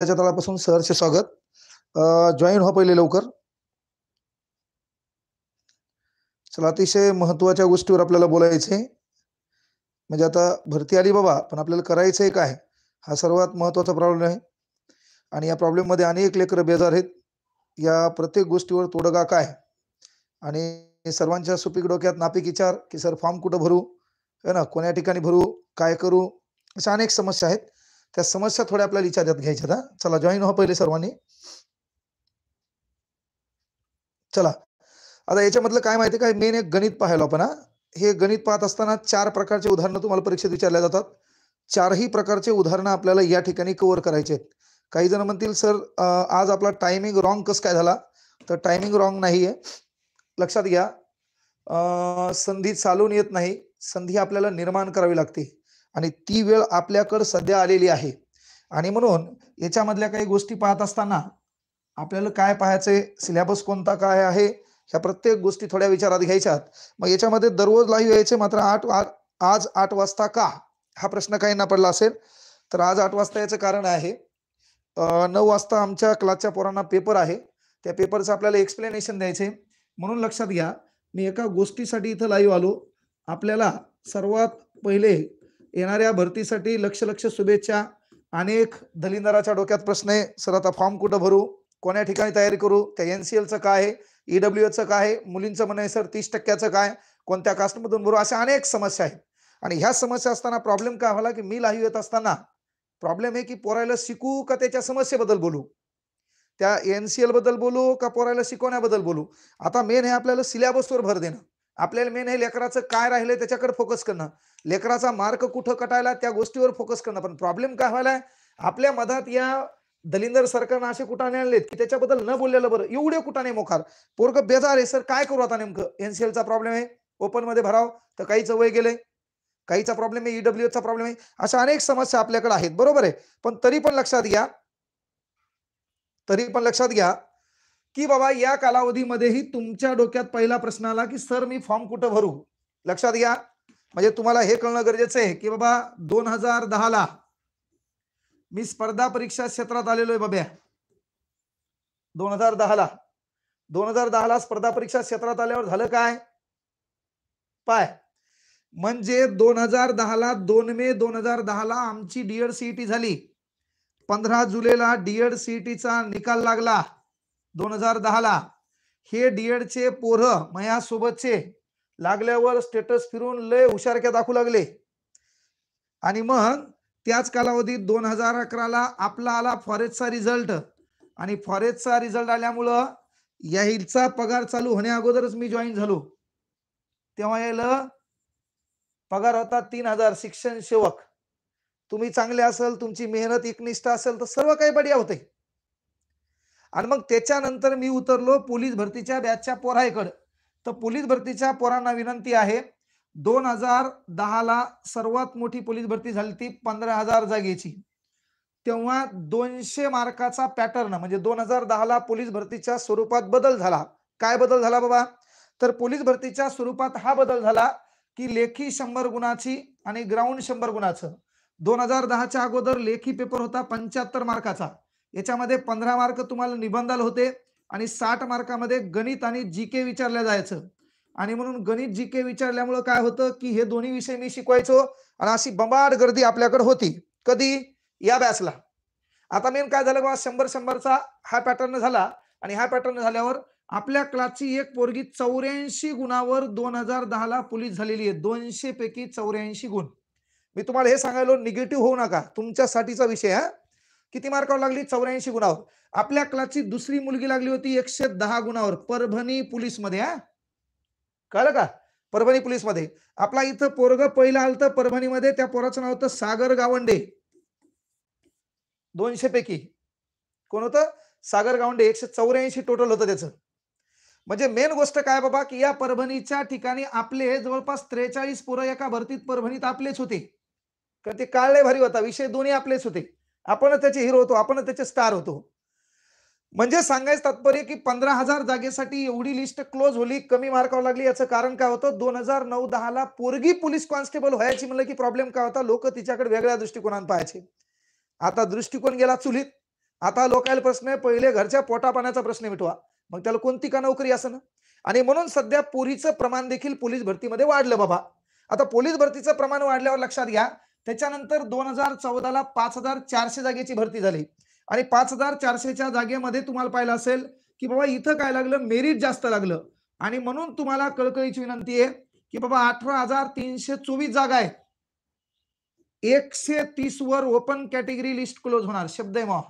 त्याच्या तळापासून सहर्ष स्वागत जॉईन व्हा पहिले लवकर चला अतिशय महत्वाच्या गोष्टीवर आपल्याला बोलायचे म्हणजे आता भरती आली बाबा पण आपल्याला करायचं आहे काय हा सर्वात महत्वाचा प्रॉब्लेम आहे आणि या प्रॉब्लेम मध्ये अनेक लेकर बेजार आहेत या प्रत्येक गोष्टीवर तोडगा काय आणि सर्वांच्या सुपीक डोक्यात नापिक विचार की सर फॉर्म कुठं भरू है ना कोण्या ठिकाणी भरू काय करू अशा अनेक समस्या आहेत त्या समस्या थोड्या आपल्याला विचारात घ्यायच्या चला जॉईन व्हा पहिले सर्वांनी चला आता याच्यामधलं काय माहिती काय मेन एक गणित पाहायला आपण हे गणित पाहत असताना चार प्रकारचे उदाहरणं तुम्हाला परीक्षेत विचारल्या जातात चारही प्रकारचे उदाहरणं आपल्याला या ठिकाणी कव्हर करायचे आहेत काही जण म्हणतील सर आज आपला टायमिंग रॉंग कसं काय झाला तर टायमिंग रॉंग नाही आहे लक्षात घ्या संधी चालून येत नाही संधी आपल्याला निर्माण करावी लागते आणि ती वेळ आपल्याकडे सध्या आलेली आहे आणि म्हणून याच्यामधल्या काही गोष्टी पाहत असताना आपल्याला काय पाहायचे सिलेबस कोणता काय आहे ह्या प्रत्येक गोष्टी थोड्या विचारात घ्यायच्यात मग याच्यामध्ये दररोज लाईव्ह यायचे मात्र आठ आज आठ वाजता का हा प्रश्न काही ना पडला असेल तर आज आठ वाजता याचं कारण आहे नऊ वाजता आमच्या क्लासच्या पोरांना पेपर आहे त्या पेपरचं आपल्याला एक्सप्लेनेशन द्यायचे म्हणून लक्षात घ्या मी एका गोष्टीसाठी इथं लाईव्ह आलो आपल्याला सर्वात पहिले येणाऱ्या भरतीसाठी लक्ष लक्ष शुभेच्छा अनेक दलिंदराच्या डोक्यात प्रश्न आहे सर आता फॉर्म कुठं भरू कोण्या ठिकाणी तयारी करू त्या एन सी एलचं काय आहे ईडब्ल्यू e एचं काय आहे मुलींचं आहे सर तीस टक्क्याचं काय कोणत्या कास्टमधून भरू अशा अनेक समस्या आहेत आणि ह्या समस्या असताना प्रॉब्लेम काय व्हाला की मी लाईव्ह येत असताना प्रॉब्लेम आहे की पोरायला शिकू का त्याच्या समस्येबद्दल बोलू त्या एन सी बोलू का पोरायला शिकवण्याबद्दल बोलू आता मेन हे आपल्याला सिलेबसवर भर देणं आपल्याला मेन हे लेकराचं काय राहिलं त्याच्याकडे फोकस करणं लेकराचा मार्क कुठं कटायला त्या गोष्टीवर फोकस करणं पण प्रॉब्लेम काय व्हायला आपल्या मधात या दलिंदर सरकारनं असे कुटाने आणलेत की त्याच्याबद्दल न बोललेलं बरं एवढे नाही मोखार पोरग बेजार आहे सर काय करू आता नेमकं एनसीएलचा प्रॉब्लेम आहे ओपन मध्ये भराव तर काहीच वय गेले काहीचा प्रॉब्लेम आहे ईडब्ल्यू e प्रॉब्लेम आहे अशा अनेक समस्या आपल्याकडे आहेत बरोबर आहे पण तरी पण लक्षात घ्या तरी पण लक्षात घ्या की बाबा या कालावधीमध्येही तुमच्या डोक्यात पहिला प्रश्न आला की सर मी फॉर्म कुठं भरू लक्षात घ्या म्हणजे तुम्हाला हे कळणं गरजेचं आहे की बाबा दोन हजार दहाला मी स्पर्धा परीक्षा क्षेत्रात आलेलो आहे बाब्या दोन हजार दहाला दोन हजार दहाला स्पर्धा परीक्षा क्षेत्रात आल्यावर झालं काय पाय म्हणजे दोन हजार दहाला दोन मे दोन हजार दहाला आमची डीएड सीईटी झाली पंधरा जुलैला डीएड सीईटीचा निकाल लागला दोन हजार दहाला हे डीएडचे पोरं मयासोबतचे लागल्यावर स्टेटस फिरून लय हुशारक्या दाखवू लागले आणि मग त्याच कालावधीत दोन हजार अकराला आपला आला फॉरेस्टचा रिझल्ट आणि फॉरेस्टचा रिझल्ट आल्यामुळं याचा पगार चालू होण्या अगोदरच मी जॉईन झालो तेव्हा यायला पगार होता तीन हजार शिक्षण सेवक तुम्ही चांगले असल तुमची मेहनत एकनिष्ठ असेल तर सर्व काही बढिया होते आणि मग त्याच्यानंतर मी उतरलो पोलीस भरतीच्या बॅचच्या पोरायकडं तर पोलीस भरतीच्या पोरांना विनंती आहे दोन हजार दहाला सर्वात मोठी पोलीस भरती झाली ती पंधरा हजार जागेची तेव्हा दोनशे मार्काचा पॅटर्न म्हणजे दोन हजार दहाला पोलीस भरतीच्या स्वरूपात बदल झाला काय बदल झाला बाबा तर पोलीस भरतीच्या स्वरूपात हा बदल झाला की लेखी शंभर गुणाची आणि ग्राउंड शंभर गुणाचं दोन हजार दहाच्या अगोदर लेखी पेपर होता पंच्याहत्तर मार्काचा याच्यामध्ये पंधरा मार्क तुम्हाला निबंधाला होते आणि साठ मार्कामध्ये गणित आणि जी के विचारलं जायचं आणि म्हणून गणित जी के विचारल्यामुळं काय होतं की हे दोन्ही विषय मी शिकवायचो आणि अशी बंबाड गर्दी आपल्याकडे होती कधी या बॅचला आता मेन काय झालं बा शंभर शंभरचा हा पॅटर्न झाला आणि हा पॅटर्न झाल्यावर आपल्या क्लासची एक पोरगी चौऱ्याऐंशी गुणावर दोन हजार दहाला पोलीस झालेली आहे दोनशे पैकी चौऱ्याऐंशी गुण मी तुम्हाला हे सांगायलो निगेटिव्ह होऊ नका तुमच्यासाठीचा विषय हा किती मार्कावर लागली चौऱ्याऐंशी गुणावर आपल्या क्लासची दुसरी मुलगी लागली होती एकशे दहा गुणावर परभणी पोलीस मध्ये हा कळलं का परभणी पोलीस मध्ये आपला इथं पोरग पहिला परभणी परभणीमध्ये त्या पोराचं नाव होतं सागर गावंडे दोनशे पैकी कोण होतं सागर गावंडे एकशे चौऱ्याऐंशी टोटल होतं त्याचं म्हणजे मेन गोष्ट काय बाबा की या परभणीच्या ठिकाणी आपले जवळपास त्रेचाळीस पोरं एका भरतीत परभणीत आपलेच होते कारण ते काळले भारी होता विषय दोन्ही आपलेच होते आपण त्याचे हिरो होतो आपण त्याचे स्टार होतो म्हणजे सांगायचं तात्पर्य की पंधरा हजार जागेसाठी एवढी लिस्ट क्लोज होली कमी मार्कावं लागली याचं कारण काय होतं दोन हजार नऊ ला पोरगी पोलीस कॉन्स्टेबल व्हायची म्हणलं की प्रॉब्लेम काय होता लोक तिच्याकडे वेगळ्या दृष्टिकोनात पाहायचे आता दृष्टिकोन गेला चुलीत आता लोकायला प्रश्न आहे पहिले घरच्या पोटापाण्याचा प्रश्न मिटवा मग त्याला कोणती का नोकरी असं ना आणि म्हणून सध्या पोरीचं प्रमाण देखील पोलीस भरतीमध्ये वाढलं बाबा आता पोलीस भरतीचं प्रमाण वाढल्यावर लक्षात घ्या त्याच्यानंतर दोन हजार चौदाला पाच हजार चारशे जागेची भरती झाली आणि पाच हजार चारशेच्या जागेमध्ये तुम्हाला पाहिलं असेल की बाबा इथं काय लागलं मेरिट जास्त लागलं आणि म्हणून तुम्हाला कळकळीची विनंती आहे की बाबा अठरा हजार तीनशे चोवीस जागा आहे एकशे वर ओपन कॅटेगरी लिस्ट क्लोज होणार शब्द मॉ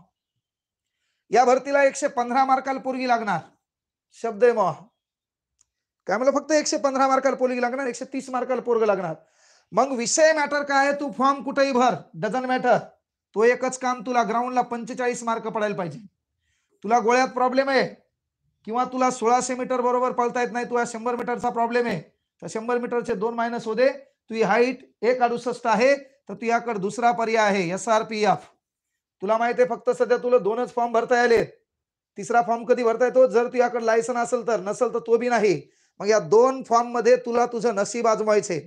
या भरतीला एकशे पंधरा मार्काला पोरगी लागणार शब्द मॉ काय म्हणलं फक्त एकशे पंधरा मार्काला पोरगी लागणार एकशे तीस मार्काला पोरग लागणार मग विषय मॅटर काय आहे तू फॉर्म कुठेही भर डझन मॅटर तो एकच काम तुला ग्राउंडला पंचेचाळीस मार्क पडायला पाहिजे तुला गोळ्यात प्रॉब्लेम आहे किंवा तुला सोळाशे मीटर बरोबर पळता येत नाही तुला शंभर मीटरचा प्रॉब्लेम आहे तर शंभर मीटरचे दोन मायनस हो तुझी हाईट एक अडुसष्ट आहे तर तू दुसरा पर्याय आहे एस आर पी एफ तुला माहिती आहे फक्त सध्या तुला दोनच फॉर्म भरता आले तिसरा फॉर्म कधी भरता येतो जर तू याकडे लायसन असेल तर नसेल तर तो बी नाही मग या दोन फॉर्म मध्ये तुला तुझं नशीब आजमायचे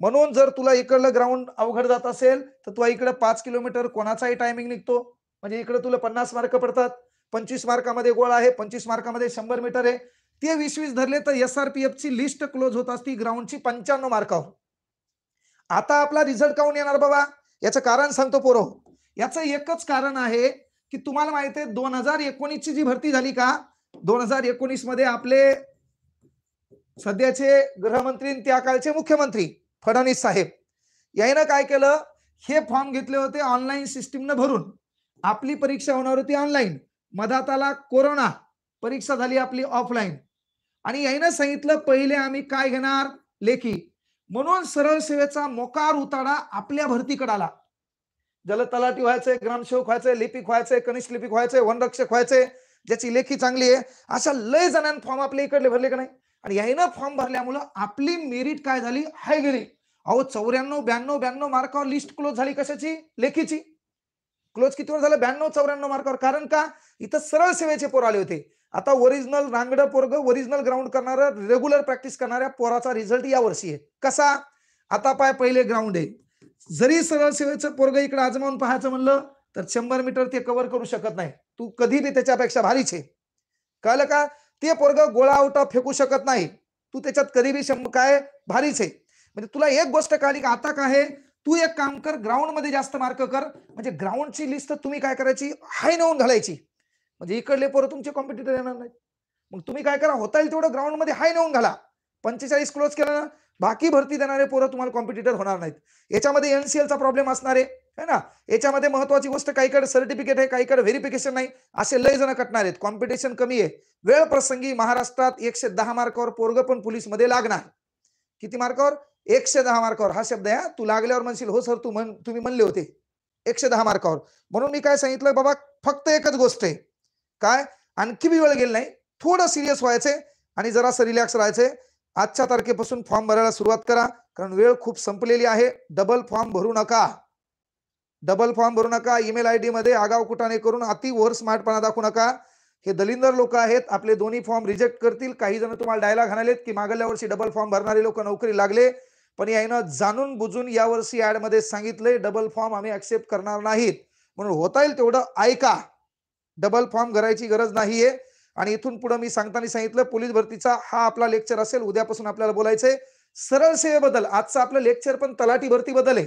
म्हणून जर तुला इकडलं ग्राउंड अवघड जात असेल तर तुला इकडे पाच किलोमीटर कोणाचाही टायमिंग निघतो म्हणजे इकडे तुला पन्नास मार्क पडतात पंचवीस मार्कामध्ये गोळ आहे पंचवीस मार्कामध्ये शंभर मीटर आहे ते वीस वीस धरले तर एस आर पी एफची लिस्ट क्लोज होत असती ग्राउंडची पंच्याण्णव मार्कावर आता आपला रिझल्ट काउन येणार बाबा याचं कारण सांगतो पोरो याचं एकच कारण आहे की तुम्हाला माहिती आहे दोन हजार एकोणीसची जी भरती झाली का दोन हजार एकोणीस मध्ये आपले सध्याचे गृहमंत्री त्या काळचे मुख्यमंत्री फडणवीस साहेब यायनं काय केलं हे फॉर्म घेतले होते ऑनलाईन सिस्टीमनं भरून आपली परीक्षा होणार होती ऑनलाईन मधात आला कोरोना परीक्षा झाली आपली ऑफलाईन आणि यायनं सांगितलं पहिले आम्ही काय घेणार लेखी म्हणून सरळ सेवेचा मोकार उताडा आपल्या भरतीकडे आला ज्याला तलाठी व्हायचंय ग्रामसेवक व्हायचे लिपिक व्हायचे कनिष्ठ लिपिक व्हायचे वनरक्षक व्हायचे ज्याची लेखी चांगली आहे अशा लय जणांनी फॉर्म आपल्या इकडले भरले का नाही आणि याईनं फॉर्म भरल्यामुळं आपली मेरिट काय झाली हाय गेली अहो चौऱ्याण्णव ब्याण्णव ब्याण्णव मार्कावर लिस्ट क्लोज झाली कशाची लेखीची क्लोज कितीवर झालं ब्याण्णव चौऱ्याण्णव मार्कावर कारण का इथं सरळ सेवेचे पोर आले होते आता ओरिजिनल रांगडं पोरग ओरिजिनल ग्राउंड करणारं रेग्युलर प्रॅक्टिस करणाऱ्या पोराचा रिझल्ट या वर्षी आहे कसा आता पाय पहिले ग्राउंड आहे जरी सरळ सेवेचं पोरग इकडे आजमावून पाहायचं म्हणलं तर शंभर मीटर ते कव्हर करू शकत नाही तू कधी त्याच्यापेक्षा भारीच आहे कळलं का ते पोरग गोळा आवटा फेकू शकत नाही तू त्याच्यात कधी बी काय भारीच आहे म्हणजे तुला एक गोष्ट कळली का आता काय तू एक काम कर ग्राउंडमध्ये जास्त मार्क कर म्हणजे ग्राउंडची लिस्ट तुम्ही काय करायची हाय नेऊन घालायची म्हणजे इकडले पोरं तुमचे कॉम्पिटिटर येणार नाही मग तुम्ही काय करा होता येईल तेवढं ग्राउंडमध्ये हाय नेऊन घाला पंचेचाळीस क्लोज केला ना बाकी भरती देणारे पोरं तुम्हाला कॉम्पिटिटर होणार नाहीत याच्यामध्ये एनसीएलचा प्रॉब्लेम असणार आहे है ना याच्यामध्ये महत्वाची गोष्ट काहीकडे सर्टिफिकेट आहे काहीकडे व्हेरिफिकेशन नाही असे लय जण कटणार आहेत कॉम्पिटिशन कमी आहे वेळ प्रसंगी महाराष्ट्रात एकशे दहा मार्कावर पोरग पण मध्ये लागणार किती मार्कावर एकशे दहा मार्कावर हा शब्द आहे तू लागल्यावर म्हणशील हो सर तू म्हण तुम्ही म्हणले होते एकशे दहा मार्कावर म्हणून मी काय सांगितलं बाबा फक्त एकच गोष्ट आहे काय आणखी बी वेळ गेली नाही थोडं सिरियस व्हायचंय आणि जरासं रिलॅक्स राहायचे आजच्या तारखेपासून फॉर्म भरायला सुरुवात करा कारण वेळ खूप संपलेली आहे डबल फॉर्म भरू नका डबल फॉर्म भरू नका ईमेल आय मध्ये आगाव कुटाने करून अति वर स्मार्टपणा दाखवू नका हे दलिंदर लोक आहेत आपले दोन्ही फॉर्म रिजेक्ट करतील काही जण तुम्हाला डायलॉग हाणालेत की मागल्या वर्षी डबल फॉर्म भरणारे लोक नोकरी लागले पण यानं जाणून बुजून यावर्षी मध्ये सांगितलंय डबल फॉर्म आम्ही ऍक्सेप्ट करणार नाहीत म्हणून होता येईल तेवढं ऐका डबल फॉर्म भरायची गरज नाहीये आणि इथून पुढे मी सांगताना सांगितलं पोलीस भरतीचा हा आपला लेक्चर असेल उद्यापासून आपल्याला बोलायचंय सरळ सेवेबद्दल आजचं आपलं लेक्चर पण तलाठी भरती बदल आहे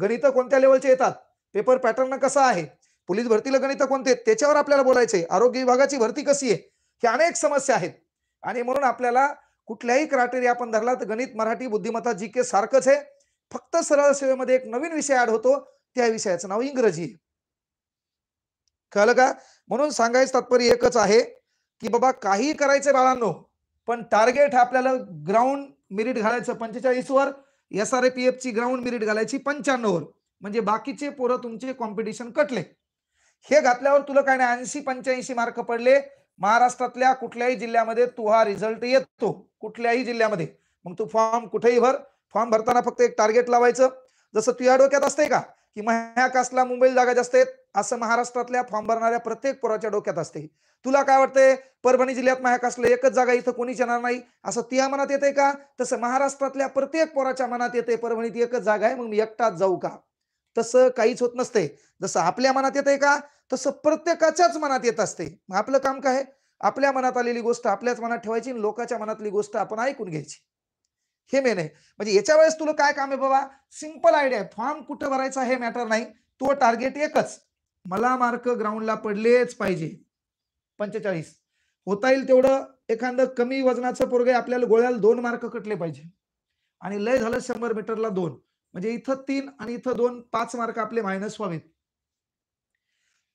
गणित कोणत्या लेवलचे येतात पेपर पॅटर्न कसा आहे पोलीस भरतीला गणित कोणते त्याच्यावर आपल्याला बोलायचे आरोग्य विभागाची भरती कशी आहे ह्या अनेक समस्या आहेत आणि म्हणून आपल्याला कुठल्याही क्रायटेरिया आपण धरला तर गणित मराठी बुद्धिमत्ता जी के सारखंच आहे फक्त सरळ सेवेमध्ये एक नवीन विषय ऍड होतो त्या विषयाचं नाव इंग्रजी आहे कळलं का म्हणून सांगायचं तात्पर्य एकच आहे की बाबा काही करायचं बाळांनो पण टार्गेट आपल्याला ग्राउंड मिरिट घालायचं पंचेचाळीस वर एस आर ग्राउंड मिरिट घालायची पंच्याण्णव वर म्हणजे बाकीचे पोरं तुमचे कॉम्पिटिशन कटले हे घातल्यावर तुला काय नाही ऐंशी पंच्याऐंशी मार्क पडले महाराष्ट्रातल्या कुठल्याही जिल्ह्यामध्ये तू हा रिझल्ट येतो कुठल्याही जिल्ह्यामध्ये मग तू फॉर्म कुठेही भर फॉर्म भरताना फक्त एक टार्गेट लावायचं जसं तुझ्या डोक्यात असते का की ह्या मुंबई मुंबईला जागा जास्त आहेत असं महाराष्ट्रातल्या फॉर्म भरणाऱ्या प्रत्येक पोराच्या डोक्यात असते तुला काय वाटतंय परभणी जिल्ह्यात महाकासला एकच जागा इथं कोणीच येणार नाही असं तिया मनात येते का तसं महाराष्ट्रातल्या प्रत्येक पोराच्या मनात येते परभणीत एकच जागा आहे मग मी एकटाच जाऊ का तसं काहीच होत नसते जसं आपल्या मनात येत आहे का तसं प्रत्येकाच्याच मनात येत असते मग आपलं काम काय आपल्या मनात आलेली गोष्ट आपल्याच मनात ठेवायची आणि लोकांच्या मनातली गोष्ट आपण ऐकून घ्यायची हे मेन आहे म्हणजे याच्या वेळेस तुला काय काम आहे बाबा सिंपल आयडिया आहे फॉर्म कुठं भरायचा हे मॅटर नाही तो टार्गेट एकच मला मार्क ग्राउंडला पडलेच पाहिजे पंचेचाळीस होता येईल तेवढं एखादं कमी वजनाचं पोरगे आपल्याला गोळ्याला दोन मार्क कटले पाहिजे आणि लय झालं शंभर मीटरला दोन म्हणजे इथं तीन आणि इथं दोन पाच मार्क आपले मायनस व्हावेत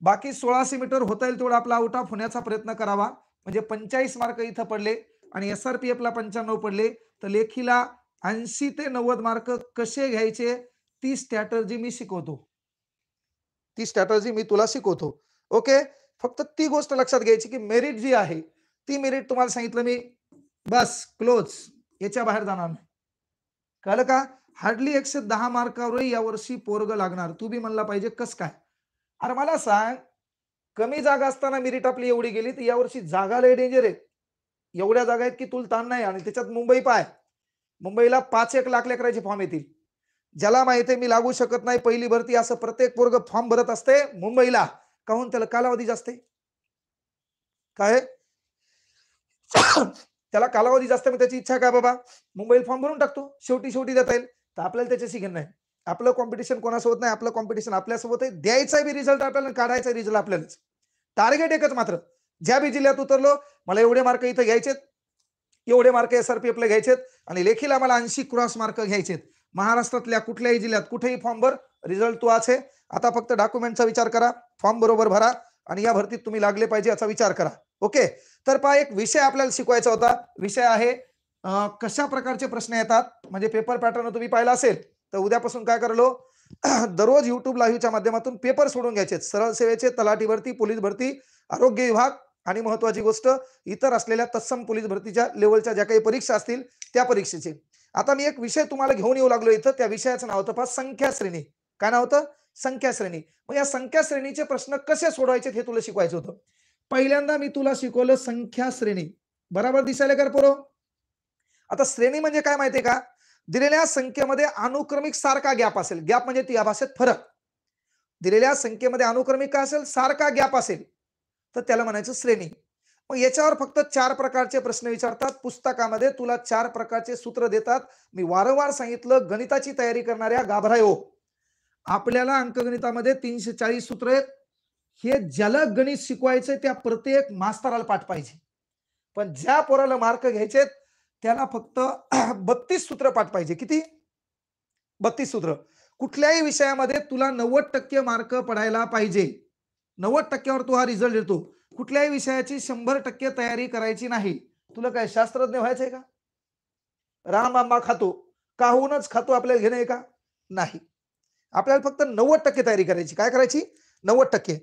बाकी सोळाशे मीटर होता येईल तेवढा आपला आउट ऑफ होण्याचा प्रयत्न करावा म्हणजे पंचाळीस मार्क इथं पडले आणि एस आर पी एफला पंच्याण्णव पडले तर लेखीला ऐंशी ते नव्वद मार्क कसे घ्यायचे ती स्ट्रॅटर्जी मी शिकवतो ती स्ट्रॅटर्जी मी तुला शिकवतो ओके फक्त ती गोष्ट लक्षात घ्यायची की मेरिट जी आहे ती मेरिट तुम्हाला सांगितलं मी बस क्लोज याच्या बाहेर जाणार नाही कळलं का हार्डली एकशे दहा मार्कावरही यावर्षी पोरग लागणार तू बी म्हणला पाहिजे कस काय अरे मला सांग कमी जागा असताना मेरिट आपली एवढी गेली तर यावर्षी जागा लय डेंजर आहे एवढ्या जागा आहेत की तुला ताण नाही आणि त्याच्यात मुंबई पाय मुंबईला पाच एक लाख लेकरांचे फॉर्म येतील ज्याला माहिती आहे मी लागू शकत नाही पहिली भरती असं प्रत्येक पोरग फॉर्म भरत असते मुंबईला काहून त्याला कालावधी जास्त काय त्याला कालावधी जास्त मग त्याची इच्छा काय बाबा मुंबईला फॉर्म भरून टाकतो शेवटी शेवटी देता येईल तर आपल्याला त्याच्याशी घेणं आहे आपलं कॉम्पिटिशन कोणासोबत नाही आपलं कॉम्पिटिशन आपल्यासोबत आहे द्यायचा बी रिझल्ट आपल्याला काढायचा रिझल्ट आपल्यालाच टार्गेट एकच मात्र ज्या बी जिल्ह्यात उतरलो मला एवढे मार्क इथं घ्यायचेत एवढे मार्क एस आर पी एफला घ्यायचेत आणि लेखील आम्हाला ऐंशी क्रॉस मार्क घ्यायचेत महाराष्ट्रातल्या कुठल्याही जिल्ह्यात कुठेही फॉर्म भर रिझल्ट तो आहे आता फक्त डॉक्युमेंटचा विचार करा फॉर्म बरोबर भरा आणि या भरतीत तुम्ही लागले पाहिजे याचा विचार करा ओके तर पहा एक विषय आपल्याला शिकवायचा होता विषय आहे कशा प्रकारचे प्रश्न येतात म्हणजे पेपर पॅटर्न तुम्ही पाहिला असेल तर उद्यापासून काय करलो दररोज युट्यूब लाईव्हच्या माध्यमातून पेपर सोडून घ्यायचे सरळ सेवेचे तलाठी भरती पोलीस भरती आरोग्य विभाग आणि महत्वाची गोष्ट इतर असलेल्या तत्सम पोलीस भरतीच्या लेवलच्या ज्या काही परीक्षा असतील त्या परीक्षेचे आता मी एक विषय तुम्हाला घेऊन येऊ लागलो इथं त्या विषयाचं नाव होतं पहा संख्या श्रेणी काय नाव होतं संख्या श्रेणी मग या संख्या श्रेणीचे प्रश्न कसे सोडवायचे हे तुला शिकवायचं होतं पहिल्यांदा मी तुला शिकवलं संख्या श्रेणी बराबर दिसायला कर पुरो आता श्रेणी म्हणजे काय माहितीये का दिलेल्या संख्येमध्ये अनुक्रमिक सारखा गॅप असेल गॅप म्हणजे ती या भाषेत फरक दिलेल्या संख्येमध्ये अनुक्रमिक काय असेल सारखा गॅप असेल तर त्याला म्हणायचं श्रेणी मग याच्यावर फक्त चार प्रकारचे प्रश्न विचारतात पुस्तकामध्ये तुला चार प्रकारचे सूत्र देतात मी वारंवार सांगितलं गणिताची तयारी करणाऱ्या गाभरायो आपल्याला अंकगणितामध्ये तीनशे चाळीस सूत्र आहेत हे ज्याला गणित शिकवायचे त्या प्रत्येक मास्तराला पाठ पाहिजे पण ज्या पोराला मार्क घ्यायचेत त्याला फक्त बत्तीस सूत्र पाठ पाहिजे किती बत्तीस सूत्र कुठल्याही विषयामध्ये तुला नव्वद टक्के मार्क पडायला पाहिजे नव्वद टक्क्यावर तू हा रिझल्ट येतो कुठल्याही विषयाची शंभर टक्के तयारी करायची नाही तुला काय शास्त्रज्ञ व्हायचंय का राम आंबा खातो काहूनच खातो आपल्याला घेणे का नाही आपल्याला फक्त नव्वद टक्के तयारी करायची काय करायची नव्वद टक्के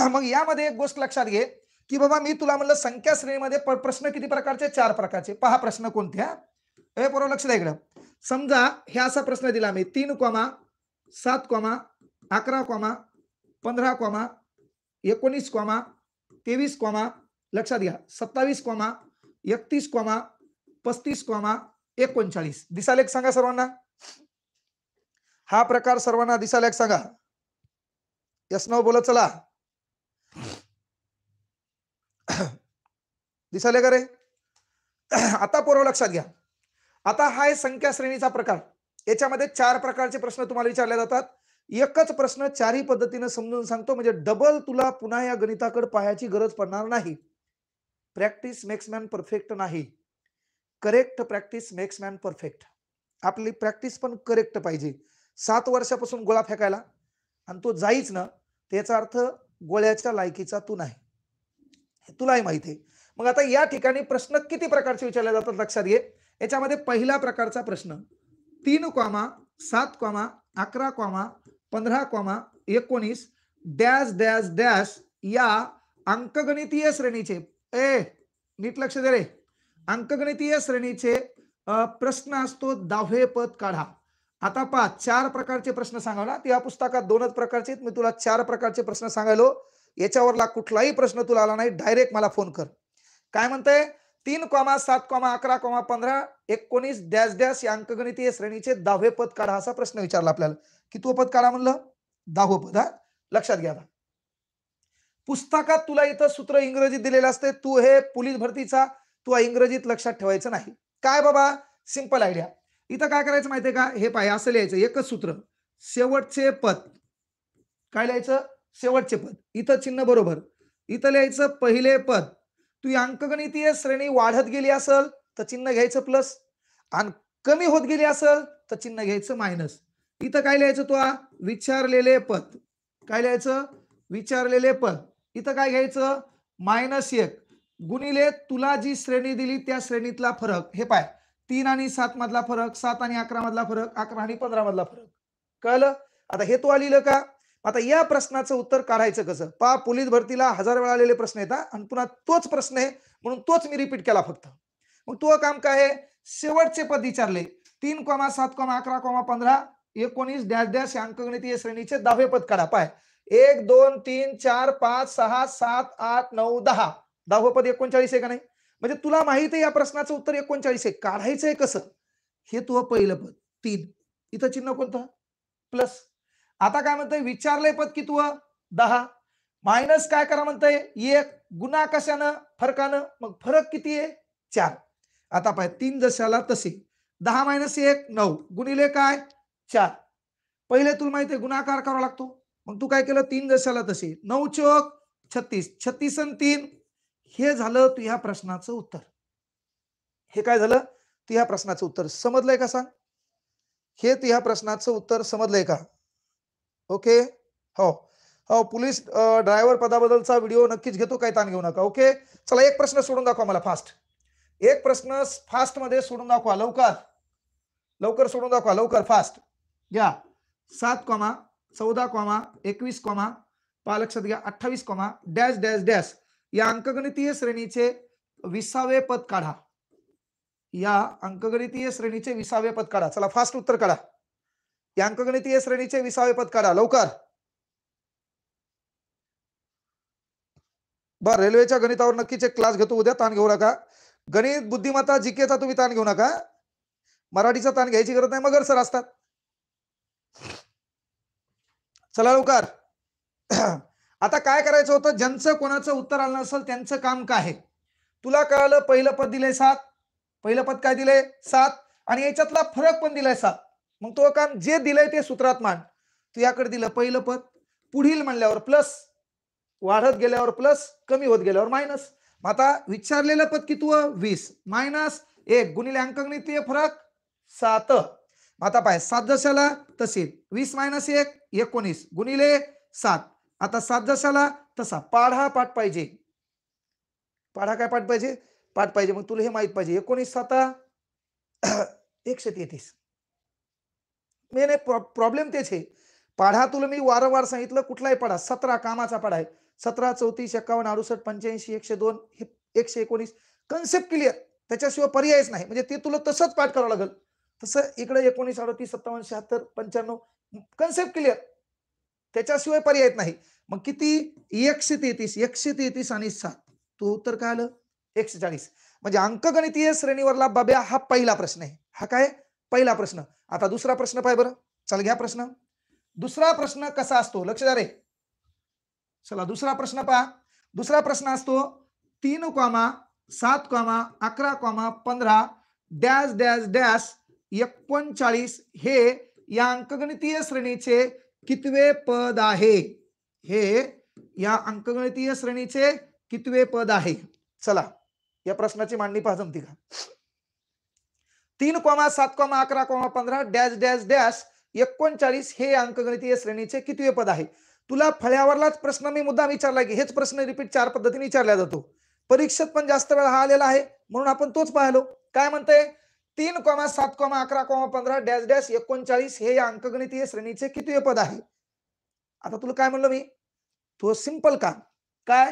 मग यामध्ये एक गोष्ट लक्षात घे की बाबा मी तुला म्हणलं संख्या श्रेणीमध्ये प्रश्न किती प्रकारचे चार प्रकारचे पहा प्रश्न कोणते हा हे बरोबर लक्ष द्या इकडं समजा हे असा प्रश्न दिला मी तीन कोमा सात क्वामा अकरा क्वामा पंधरा कोमा एकोणीस कॉमा तेवीस कॉमा लक्षात घ्या सत्तावीस कोमा एकतीस कोमा पस्तीस कॉमा एकोणचाळीस दिसालेख सांगा सर्वांना हा प्रकार सर्वांना दिसालेख सांगा यस नाव बोलत चला दिसले का रे आता पूर्व लक्षात घ्या आता हा आहे संख्या श्रेणीचा प्रकार याच्यामध्ये चार प्रकारचे प्रश्न तुम्हाला विचारले जातात एकच प्रश्न चारही पद्धतीने समजून सांगतो म्हणजे डबल तुला पुन्हा या गणिताकडे पाहायची गरज पडणार नाही प्रॅक्टिस मेक्स मॅन परफेक्ट नाही correct practice makes man perfect आपली प्रॅक्टिस पण करेक्ट पाहिजे सात वर्षापासून गोळा फेकायला आणि तो जाईच ना त्याचा अर्थ गोळ्याच्या लायकीचा तू नाही तुलाही माहिती आहे मग आता या ठिकाणी प्रश्न किती प्रकारचे विचारले जातात लक्षात घे याच्यामध्ये पहिला प्रकारचा प्रश्न तीन क्वामा सात क्वामा अकरा क्वामा पंधरा क्वामा एकोणीस डॅश डॅश डॅश या अंकगणितीय श्रेणीचे ए नीट लक्ष दे रे अंकगणितीय श्रेणीचे प्रश्न असतो दहावे पद काढा आता पहा चार प्रकारचे प्रश्न सांगावला या पुस्तकात दोनच प्रकारचे मी तुला चार प्रकारचे प्रश्न सांगायलो याच्यावरला कुठलाही प्रश्न तुला आला नाही डायरेक्ट मला फोन कर काय म्हणते तीन कॉमा सात कॉमा अकरा कॉमा पंधरा एकोणीस डॅश डॅश या अंकगणितीय श्रेणीचे दहावे पद काढा असा प्रश्न विचारला आपल्याला की तो पद काढा म्हणलं दहावं पद हा लक्षात घ्या पुस्तकात तुला इथं सूत्र इंग्रजीत दिलेलं असते तू हे पोलीस भरतीचा तू इंग्रजीत लक्षात ठेवायचं नाही काय बाबा सिंपल आयडिया इथं काय करायचं माहितीये का हे पाहिजे असं लिहायचं एकच सूत्र शेवटचे पद काय लिहायचं शेवटचे पद इथं चिन्ह बरोबर इथं लिहायचं पहिले पद तू अंकगणितीय श्रेणी वाढत गेली असेल तर चिन्ह घ्यायचं प्लस आणि कमी होत गेली असेल तर चिन्ह घ्यायचं मायनस इथं काय लिहायचं तो विचारलेले पद काय लिहायचं विचारलेले पद इथं काय घ्यायचं मायनस एक गुणिले तुला जी श्रेणी दिली त्या श्रेणीतला फरक हे पाय तीन आणि सात मधला फरक सात आणि अकरा मधला फरक अकरा आणि पंधरा मधला फरक कळलं आता हे तू आलेलं का आता या प्रश्नाचं उत्तर काढायचं कसं पा पोलीस भरतीला हजार वेळा आलेले प्रश्न येतात आणि पुन्हा तोच प्रश्न आहे म्हणून तोच मी रिपीट केला फक्त मग तो काम काय आहे शेवटचे पद विचारले तीन कोमा सात कोमा अकरा कोमा पंधरा एकोणीस डॅश डॅश अंकगणितीय श्रेणीचे दहावे पद काढा पाय एक दोन तीन चार पाच सहा सात आठ नऊ दहा दहावं पद एकोणचाळीस आहे का नाही म्हणजे तुला माहित आहे या प्रश्नाचं उत्तर एकोणचाळीस आहे काढायचं आहे कसं हे तुझं पहिलं पद तीन इथं चिन्ह कोणतं प्लस आता काय म्हणतंय विचारले पद कितव दहा मायनस काय करा म्हणतंय एक गुन्हा कशानं फरकानं मग फरक किती आहे चार आता पाय तीन जशाला तसे दहा मायनस एक नऊ गुणिले काय चार पहिले तुला माहिती आहे गुणाकार करावा लागतो मग तू काय केलं तीन जशाला तसे नऊ चोक छत्तीस छत्तीस अन तीन हे झालं तू ह्या प्रश्नाचं उत्तर हे काय झालं तू ह्या प्रश्नाचं उत्तर समजलंय का सांग हे तू ह्या प्रश्नाचं उत्तर समजलंय का ओके हो हो पोलीस ड्रायव्हर पदाबद्दलचा व्हिडिओ नक्कीच घेतो काय ताण घेऊ नका ओके चला एक प्रश्न सोडून दाखवा मला फास्ट एक प्रश्न फास्ट मध्ये सोडून दाखवा लवकर लवकर सोडून दाखवा लवकर फास्ट घ्या सात कॉमा चौदा कॉमा एकवीस कॉमा घ्या अठ्ठावीस कॉमा डॅश डॅश डॅश या अंकगणितीय श्रेणीचे विसावे पद काढा या अंकगणितीय श्रेणीचे विसावे पद काढा चला फास्ट उत्तर काढा या अंकगणितीय श्रेणीचे विसावे पद काढा लवकर बर रेल्वेच्या गणितावर नक्कीच एक क्लास घेतो उद्या ताण घेऊ नका गणित बुद्धिमत्ता जिकेचा तुम्ही ताण घेऊ नका मराठीचा ताण घ्यायची गरज नाही मगर सर असतात चला लवकर आता काय करायचं होतं ज्यांचं कोणाचं उत्तर आलं असेल त्यांचं काम काय आहे तुला कळालं पहिलं पद दिलंय सात पहिलं पद काय दिलंय सात आणि याच्यातला फरक पण दिलाय सात मग तो काम जे दिलंय ते सूत्रात मान तू याकडे दिलं पहिलं पद पुढील म्हणल्यावर प्लस वाढत गेल्यावर प्लस कमी होत गेल्यावर मायनस मग आता विचारलेलं पद किती वीस मायनस एक गुणिले अंकगणितीय फरक सात आता पाय सात जशाला तसे वीस मायनस एक एकोणीस गुणिले सात आता सात जशाला तसा पाढा पाठ पाहिजे पाढा काय पाठ पाहिजे पाठ पाहिजे मग तुला हे माहीत पाहिजे एकोणीस सात एकशे तेहतीस मेन प्रॉ प्रॉब्लेम तेच आहे पाढा तुला मी वारंवार सांगितलं कुठलाही पाढा सतरा कामाचा पाढा आहे सतरा चौतीस एक्कावन्न अडुसष्ट पंच्याऐंशी एकशे दोन हे एकशे एकोणीस कन्सेप्ट क्लिअर त्याच्याशिवाय पर्यायच नाही म्हणजे ते तुला तसंच पाठ करावं लागेल तसं इकडे एकोणीस अडतीस सत्तावन्न शहात्तर पंच्याण्णव कन्सेप्ट क्लिअर त्याच्याशिवाय पर्यायच नाही मग किती एकशे तेहतीस एकशे तेहतीस आणि सात तो उत्तर काय आलं एकशे चाळीस म्हणजे अंकगणितीय श्रेणीवरला बाब्या हा पहिला प्रश्न आहे हा काय पहिला प्रश्न आता दुसरा प्रश्न पाय बरं चल घ्या प्रश्न दुसरा प्रश्न कसा असतो लक्ष द्या रे चला दुसरा प्रश्न पहा दुसरा प्रश्न असतो तीन कॉमा सात कॉमा अकरा कॉमा पंधरा डॅश डॅश डॅश एकोणचाळीस हे या अंकगणितीय श्रेणीचे कितवे पद आहे हे या अंकगणितीय श्रेणीचे कितवे पद आहे चला या प्रश्नाची मांडणी पाहा जमती का तीन कोमा सात कॉमा अकरा कॉमा पंधरा डॅश डॅश डॅश एकोणचाळीस हे अंकगणितीय श्रेणीचे कितवे पद आहे तुला फळ्यावरलाच प्रश्न मी मुद्दा विचारला की हेच प्रश्न रिपीट चार पद्धतीने विचारला जातो परीक्षेत पण जास्त वेळ हा आलेला आहे म्हणून आपण तोच पाहिलो काय म्हणते तीन कोमा सात कॉमा अकरा कॉमा पंधरा डॅश डॅश एकोणचाळीस हे या अंकगणितीय श्रेणीचे कितवे पद आहे आता तुला काय म्हणलं मी तो सिंपल काम काय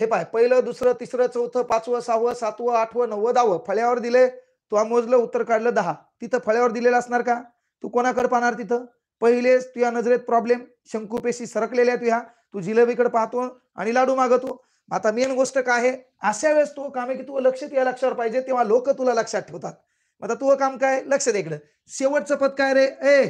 हे पाय पहिलं दुसरं तिसरं चौथं पाचवं सहावं सातवं आठवं नववं दहावं फळ्यावर दिले तू मोजलं उत्तर काढलं दहा तिथं फळ्यावर दिलेलं असणार का तू कोणाकडे पाहणार तिथं पहिलेच तुझ्या नजरेत प्रॉब्लेम शंकूपेशी सरकलेल्या ह्या तू जिलेबीकडे पाहतो आणि लाडू मागतो आता मेन गोष्ट काय आहे अशा वेळेस तो काम आहे की तू लक्ष तुझ्या लक्षावर पाहिजे तेव्हा लोक तुला लक्षात ठेवतात आता तू काम काय लक्ष दे इकडं शेवटचं पद काय रे ए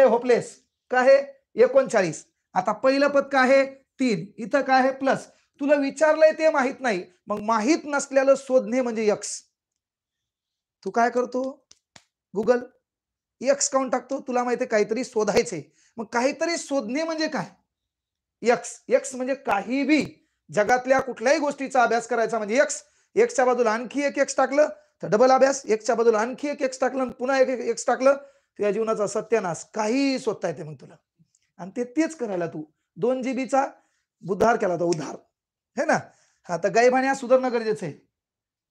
ए होपलेस काय आहे एकोणचाळीस आता पहिलं पद काय आहे तीन इथं काय आहे प्लस तुला विचारलंय ते माहीत नाही मग माहीत नसल्याला शोधणे म्हणजे यक्ष तू काय करतो गुगल एक्स काउंट टाकतो तुला माहिती काहीतरी शोधायचे मग काहीतरी शोधणे म्हणजे काय यक्स एक्स म्हणजे काही बी जगातल्या कुठल्याही गोष्टीचा अभ्यास करायचा म्हणजे एक्स एक्सच्या बाजूला आणखी एक एक्स टाकलं तर डबल अभ्यास एकच्या बाजूला आणखी एक एक्स टाकलं पुन्हा एक एक्स टाकलं तुझ्या जीवनाचा सत्यानाश काही शोधता येते मग तुला आणि ते तेच करायला तू दोन जीबीचा उद्धार केला तो उद्धार है ना आता गायबाने हा सुधारणं गरजेचं आहे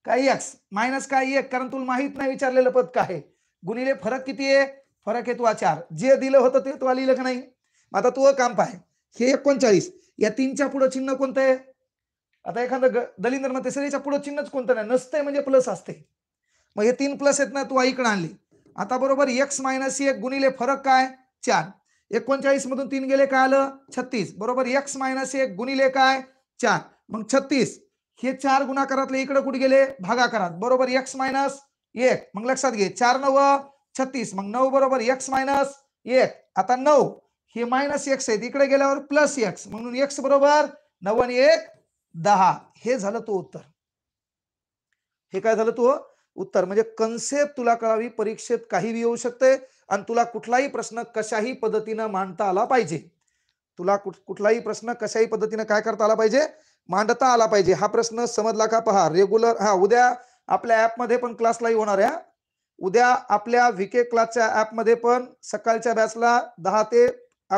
काय एक्स मायनस काय एक कारण तुला माहित नाही विचारलेलं पद काय गुणिले फरक किती आहे फरक आहे तुला चार जे दिलं होतं ते तुला लिहिलं नाही आता तू काम पाय हे एकोणचाळीस या तीनच्या पुढं चिन्ह कोणतं आहे आता एखादं दलिंदर मग सर पुढं चिन्हच कोणतं नाही नसतंय म्हणजे प्लस असते मग हे तीन प्लस आहेत ना तू इकडं आणली आता बरोबर एक्स मायनस एक गुणिले फरक काय चार एकोणचाळीस मधून तीन गेले काय आलं छत्तीस बरोबर एक्स मायनस एक गुणिले काय चार मग छत्तीस हे चार गुणाकारातले इकडे कुठे गेले भागाकारात बरोबर एक्स मायनस एक मग लक्षात घे चार नऊ छत्तीस मग नऊ बरोबर एक्स मायनस एक आता नऊ हे मायनस एक्स आहेत इकडे गेल्यावर प्लस एक्स म्हणून एक्स बरोबर नऊ आणि एक दहा हे झालं तो उत्तर हे काय झालं तो उत्तर म्हणजे कन्सेप्ट तुला कळावी परीक्षेत काही येऊ शकते आणि तुला कुठलाही प्रश्न कशाही पद्धतीनं मांडता आला पाहिजे तुला कुठलाही प्रश्न कशाही पद्धतीनं काय करता आला पाहिजे मांडता आला पाहिजे हा प्रश्न समजला का पहा रेग्युलर हा उद्या आपल्या मध्ये पण क्लास लाईव्ह होणार आहे उद्या आपल्या व्हीके क्लासच्या मध्ये पण सकाळच्या बॅचला दहा ते